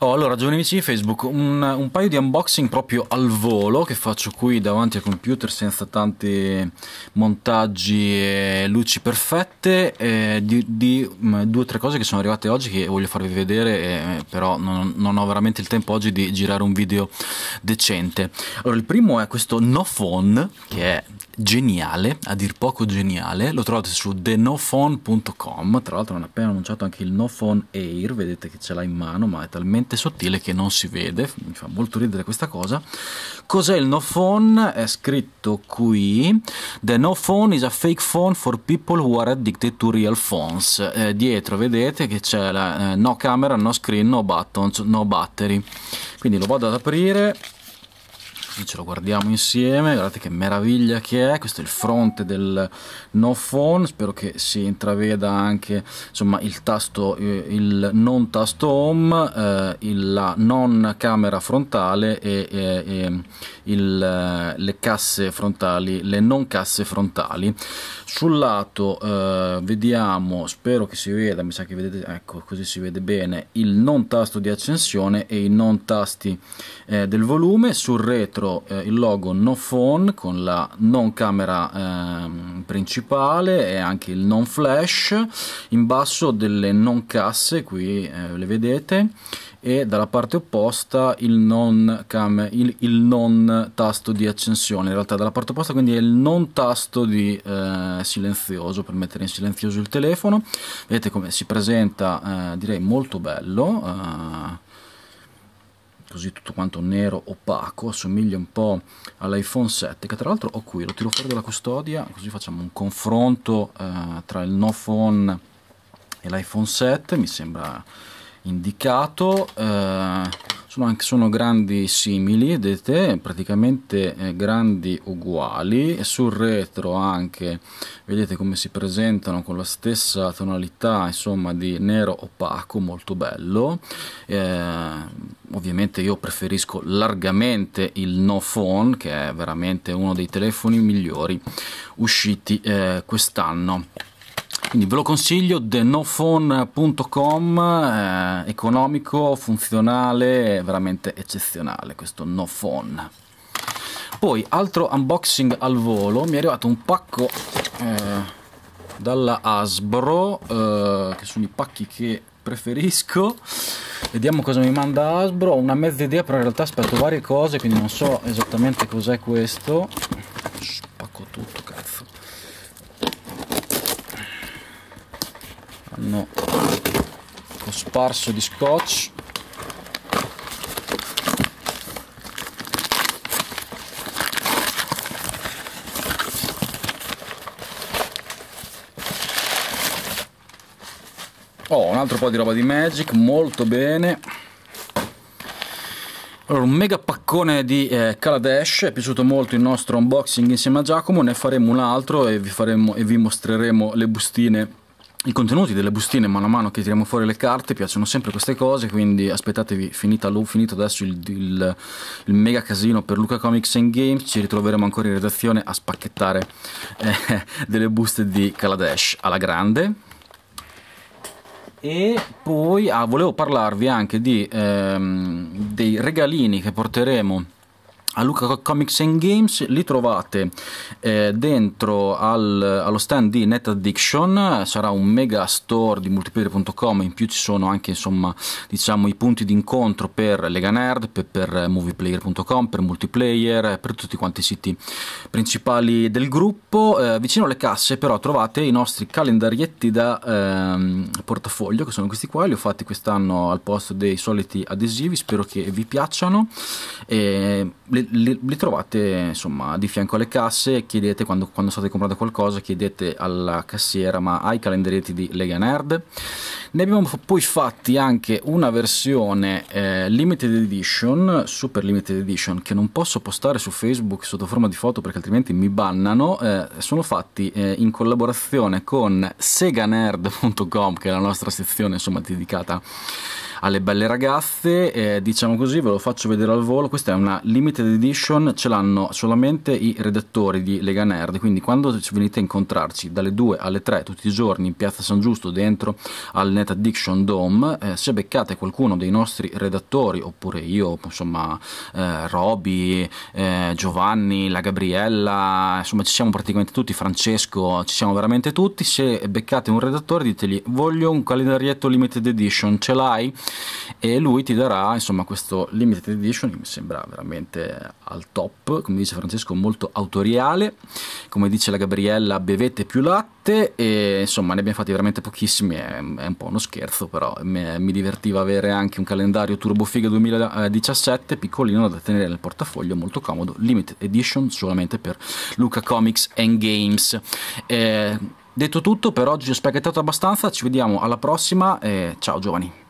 Oh, allora, giovani amici di Facebook, un, un, paio di unboxing proprio al volo che faccio qui davanti al computer senza tanti montaggi e luci perfette eh, di, di mh, mm, due o tre cose che sono arrivate oggi che voglio farvi vedere, eh, però non, non, ho veramente il tempo oggi di girare un video decente. Allora, il primo è questo No Phone, che è geniale, a dir poco geniale, lo trovate su thenophone.com, tra l'altro hanno appena annunciato anche il No Phone Air, vedete che ce l'ha in mano, ma è talmente veramente sottile che non si vede, mi fa molto ridere questa cosa. Cos'è il no phone? È scritto qui: The no phone is a fake phone for people who are addicted to real phones. Eh, dietro vedete che c'è la eh, no camera, no screen, no buttons, no battery. Quindi lo vado ad aprire qui ce lo guardiamo insieme guardate che meraviglia che è questo è il fronte del no phone spero che si intraveda anche insomma il tasto eh, il non tasto home eh, la non camera frontale e, e, e il, eh, le casse frontali le non casse frontali sul lato eh, vediamo spero che si veda mi sa che vedete ecco così si vede bene il non tasto di accensione e i non tasti eh, del volume sul retro vedo eh, il logo no phone con la non camera eh, principale e anche il non flash in basso delle non casse qui eh, le vedete e dalla parte opposta il non, cam, il, il non, tasto di accensione in realtà dalla parte opposta quindi è il non tasto di eh, silenzioso per mettere in silenzioso il telefono vedete come si presenta eh, direi molto bello eh, così tutto quanto nero opaco, assomiglia un po' all'iPhone 7 che tra l'altro ho qui, lo tiro fuori dalla custodia così facciamo un confronto eh, tra il no phone e l'iPhone 7, mi sembra indicato eh, sono, anche, sono grandi simili, vedete, praticamente eh, grandi uguali, e sul retro anche, vedete come si presentano con la stessa tonalità, insomma, di nero opaco, molto bello. Eh, ovviamente io preferisco largamente il No Phone, che è veramente uno dei telefoni migliori usciti eh, quest'anno. Quindi ve lo consiglio, thenophone.com eh, economico, funzionale, veramente eccezionale questo nofon. Poi, altro unboxing al volo, mi è arrivato un pacco eh, dalla Asbro, eh, che sono i pacchi che preferisco. Vediamo cosa mi manda Asbro, ho una mezza idea, però in realtà aspetto varie cose, quindi non so esattamente cos'è questo. hanno sparso di scotch Oh, un altro po' di roba di Magic, molto bene. Allora, un mega paccone di eh, Kaladesh, è piaciuto molto il nostro unboxing insieme a Giacomo, ne faremo un altro e vi, faremo, e vi mostreremo le bustine i contenuti delle bustine mano a mano che tiriamo fuori le carte piacciono sempre queste cose quindi aspettatevi finita finito adesso il, il, il, mega casino per Luca Comics and Games ci ritroveremo ancora in redazione a spacchettare eh, delle buste di Kaladesh alla grande e poi ah, volevo parlarvi anche di, ehm, dei regalini che porteremo a Luca Comics and Games li trovate eh, dentro al, allo stand di Net Addiction, sarà un mega store di multiplayer.com, in più ci sono anche insomma, diciamo, i punti di incontro per Lega Nerd, per, per movieplayer.com, per multiplayer, per tutti quanti i siti principali del gruppo. Eh, vicino alle casse però trovate i nostri calendarietti da ehm, portafoglio, che sono questi qua, li ho fatti quest'anno al posto dei soliti adesivi, spero che vi piacciono. Eh, le, li, li, trovate insomma di fianco alle casse chiedete quando, quando, state comprando qualcosa chiedete alla cassiera ma ai calendaretti di Lega Nerd ne abbiamo poi fatti anche una versione eh, limited edition super limited edition che non posso postare su Facebook sotto forma di foto perché altrimenti mi bannano eh, sono fatti eh, in collaborazione con seganerd.com che è la nostra sezione insomma dedicata alle belle ragazze eh, diciamo così ve lo faccio vedere al volo questa è una limited edition ce l'hanno solamente i redattori di Lega Nerd quindi quando venite a incontrarci dalle 2 alle 3 tutti i giorni in piazza San Giusto dentro al Net Addiction Dome eh, se beccate qualcuno dei nostri redattori oppure io insomma eh, Roby eh, Giovanni la Gabriella insomma ci siamo praticamente tutti Francesco ci siamo veramente tutti se beccate un redattore ditegli voglio un calendarietto limited edition ce l'hai e lui ti darà insomma questo limited edition che mi sembra veramente al top come dice Francesco molto autoriale come dice la Gabriella bevete più latte e insomma ne abbiamo fatti veramente pochissimi è, è un po' uno scherzo però mi, mi, divertiva avere anche un calendario Turbo Figa 2017 piccolino da tenere nel portafoglio molto comodo limited edition solamente per Luca Comics and Games eh, detto tutto per oggi ho spaghettato abbastanza ci vediamo alla prossima ciao giovani